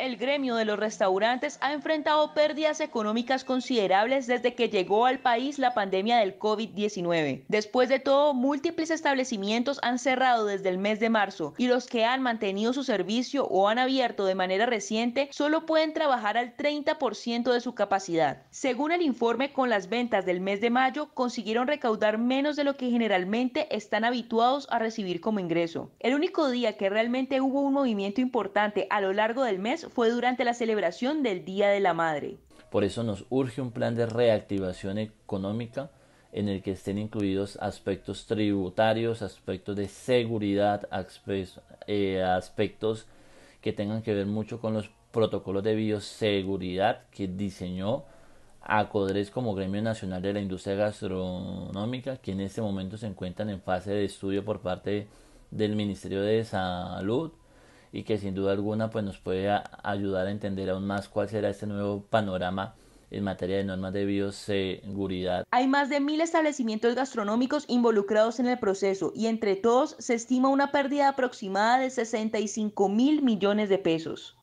el gremio de los restaurantes ha enfrentado pérdidas económicas considerables desde que llegó al país la pandemia del COVID-19. Después de todo, múltiples establecimientos han cerrado desde el mes de marzo y los que han mantenido su servicio o han abierto de manera reciente solo pueden trabajar al 30% de su capacidad. Según el informe con las ventas del mes de mayo, consiguieron recaudar menos de lo que generalmente están habituados a recibir como ingreso. El único día que realmente hubo un movimiento importante a lo largo del mes fue durante la celebración del Día de la Madre. Por eso nos urge un plan de reactivación económica en el que estén incluidos aspectos tributarios, aspectos de seguridad, eh, aspectos que tengan que ver mucho con los protocolos de bioseguridad que diseñó ACODRES como Gremio Nacional de la Industria Gastronómica, que en este momento se encuentran en fase de estudio por parte del Ministerio de Salud y que sin duda alguna pues nos puede ayudar a entender aún más cuál será este nuevo panorama en materia de normas de bioseguridad. Hay más de mil establecimientos gastronómicos involucrados en el proceso y entre todos se estima una pérdida aproximada de 65 mil millones de pesos.